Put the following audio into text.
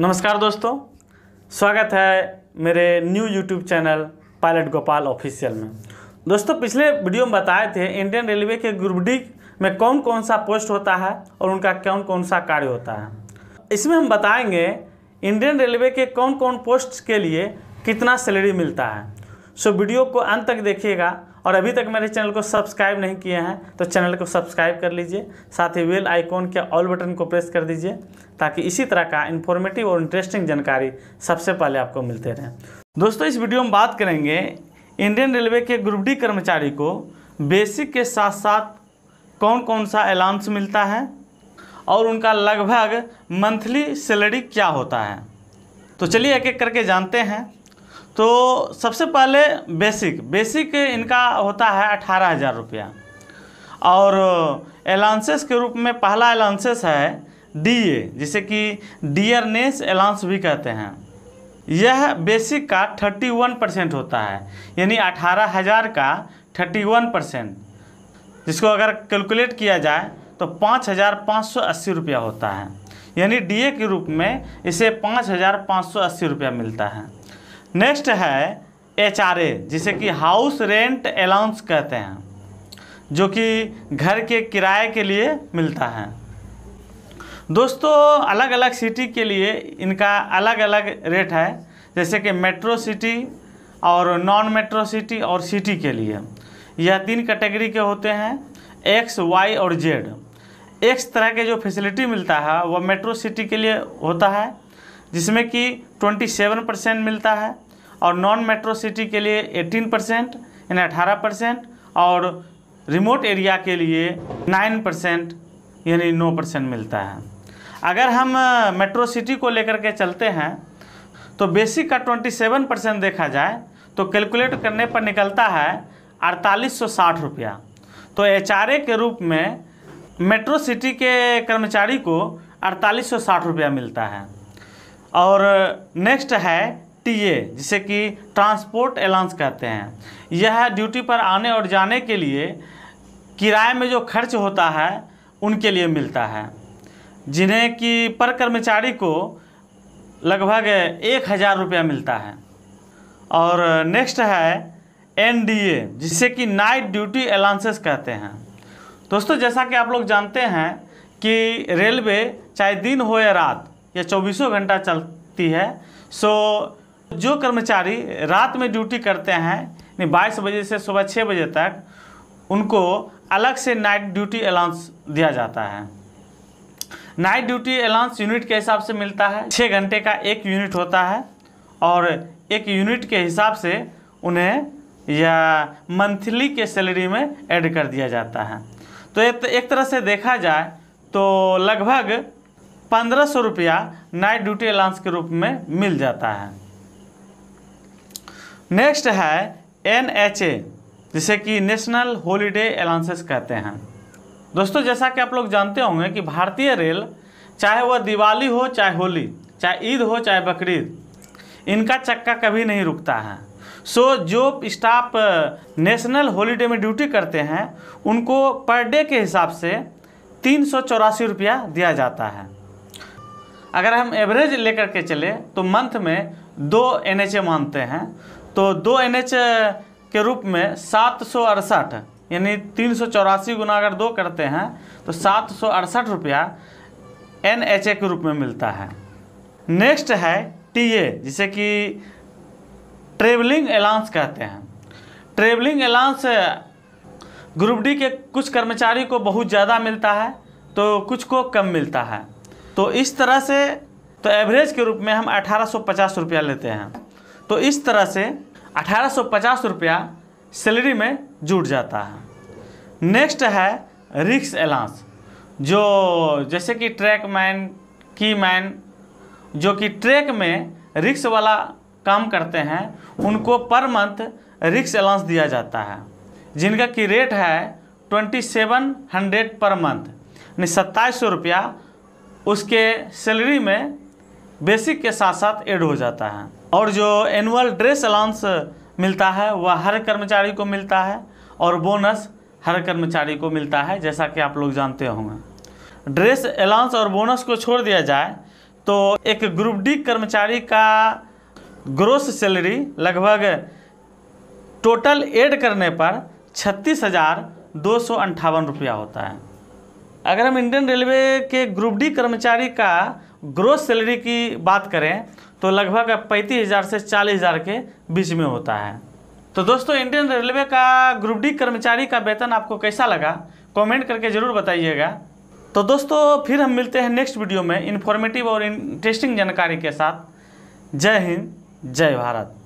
नमस्कार दोस्तों स्वागत है मेरे new YouTube channel pilot Gopal official में दोस्तों पिछले वीडियो में बताए थे इंडियन रेलवे के ग्रुप डी में कौन कौन सा पोस्ट होता है और उनका कौन कौन सा कार्य होता है इसमें हम बताएंगे इंडियन रेलवे के कौन कौन पोस्ट के लिए कितना सैलरी मिलता है सो वीडियो को अंत तक देखिएगा और अभी तक मेरे चैनल को सब्सक्राइब नहीं किए हैं तो चैनल को सब्सक्राइब कर लीजिए साथ ही वेल आइकॉन के ऑल बटन को प्रेस कर दीजिए ताकि इसी तरह का इन्फॉर्मेटिव और इंटरेस्टिंग जानकारी सबसे पहले आपको मिलते रहे दोस्तों इस वीडियो में बात करेंगे इंडियन रेलवे के ग्रुप डी कर्मचारी को बेसिक के साथ साथ कौन कौन सा अलाउंस मिलता है और उनका लगभग मंथली सैलरी क्या होता है तो चलिए एक एक करके जानते हैं तो सबसे पहले बेसिक बेसिक इनका होता है अठारह हज़ार रुपया और अलाउंसेस के रूप में पहला अलाउंसेस है डीए जिसे कि डियरनेस अलाउंस भी कहते हैं यह बेसिक का थर्टी वन परसेंट होता है यानी अठारह हज़ार का थर्टी वन परसेंट जिसको अगर कैलकुलेट किया जाए तो पाँच हज़ार पाँच सौ अस्सी रुपया होता है यानी डीए के रूप में इसे पाँच हज़ार पाँच सौ अस्सी रुपया मिलता है नेक्स्ट है एच जिसे कि हाउस रेंट अलाउंस कहते हैं जो कि घर के किराए के लिए मिलता है दोस्तों अलग अलग सिटी के लिए इनका अलग अलग रेट है जैसे कि मेट्रो सिटी और नॉन मेट्रो सिटी और सिटी के लिए यह तीन कैटेगरी के होते हैं एक्स वाई और जेड एक्स तरह के जो फैसिलिटी मिलता है वह मेट्रो सिटी के लिए होता है जिसमें कि 27 परसेंट मिलता है और नॉन मेट्रो सिटी के लिए 18 परसेंट यानी अठारह परसेंट और रिमोट एरिया के लिए 9 परसेंट यानी 9 परसेंट मिलता है अगर हम मेट्रो सिटी को लेकर के चलते हैं तो बेसिक का 27 परसेंट देखा जाए तो कैलकुलेट करने पर निकलता है अड़तालीस सौ साठ रुपया तो एच के रूप में मेट्रो सिटी के कर्मचारी को अड़तालीस सौ साठ रुपया मिलता है और नेक्स्ट है टीए जिसे कि ट्रांसपोर्ट अलाउंस कहते हैं यह ड्यूटी पर आने और जाने के लिए किराए में जो खर्च होता है उनके लिए मिलता है जिन्हें कि पर कर्मचारी को लगभग एक हज़ार रुपया मिलता है और नेक्स्ट है एनडीए जिसे कि नाइट ड्यूटी अलाउंसेस कहते हैं दोस्तों जैसा कि आप लोग जानते हैं कि रेलवे चाहे दिन हो या रात या चौबीसों घंटा चलती है सो जो कर्मचारी रात में ड्यूटी करते हैं यानी बाईस बजे से सुबह छः बजे तक उनको अलग से नाइट ड्यूटी अलाउंस दिया जाता है नाइट ड्यूटी अलाउंस यूनिट के हिसाब से मिलता है छः घंटे का एक यूनिट होता है और एक यूनिट के हिसाब से उन्हें या मंथली के सैलरी में ऐड कर दिया जाता है तो एक तरह से देखा जाए तो लगभग पंद्रह सौ रुपया नाइट ड्यूटी अलाउंस के रूप में मिल जाता है नेक्स्ट है एन जिसे कि नेशनल हॉलीडे अलाउंसेस कहते हैं दोस्तों जैसा कि आप लोग जानते होंगे कि भारतीय रेल चाहे वह दिवाली हो चाहे होली चाहे ईद हो चाहे बकरीद इनका चक्का कभी नहीं रुकता है सो so, जो स्टाफ नेशनल हॉलीडे में ड्यूटी करते हैं उनको पर डे के हिसाब से तीन सौ चौरासी रुपया दिया जाता है अगर हम एवरेज लेकर के चले तो मंथ में दो एन मानते हैं तो दो एन के रूप में सात सौ अड़सठ यानी तीन सौ चौरासी गुना अगर दो करते हैं तो सात सौ अड़सठ रुपया एन एच ए के रूप में मिलता है नेक्स्ट है टी ए जिसे कि ट्रेवलिंग अलाउंस कहते हैं ट्रेवलिंग अलाउंस ग्रुप डी के कुछ कर्मचारी को बहुत ज़्यादा मिलता है तो कुछ को कम मिलता है तो इस तरह से तो एवरेज के रूप में हम अठारह सौ पचास रुपया लेते हैं तो इस तरह से अठारह सौ पचास रुपया सैलरी में जुट जाता है नेक्स्ट है रिक्स एलाउंस जो जैसे कि ट्रैक मैन की मैन जो कि ट्रैक में रिक्स वाला काम करते हैं उनको पर मंथ रिक्स एलाउंस दिया जाता है जिनका की रेट है twenty seven hundred per month यानी सत्ताईस सौ रुपया उसके सैलरी में बेसिक के साथ साथ ऐड हो जाता है और जो एनुअल ड्रेस अलाउंस मिलता है वह हर कर्मचारी को मिलता है और बोनस हर कर्मचारी को मिलता है जैसा कि आप लोग जानते होंगे ड्रेस अलाउंस और बोनस को छोड़ दिया जाए तो एक ग्रुप डी कर्मचारी का ग्रोस सैलरी लगभग टोटल ऐड करने पर छत्तीस हज़ार दो सौ अंठावन रुपया होता है अगर हम इंडियन रेलवे के ग्रुप डी कर्मचारी का ग्रोस सैलरी की बात करें तो लगभग पैंतीस हज़ार से चालीस हज़ार के बीच में होता है तो दोस्तों इंडियन रेलवे का ग्रुप डी कर्मचारी का वेतन आपको कैसा लगा कमेंट करके ज़रूर बताइएगा तो दोस्तों फिर हम मिलते हैं नेक्स्ट वीडियो में इन्फॉर्मेटिव और इंटरेस्टिंग जानकारी के साथ जय हिंद जय भारत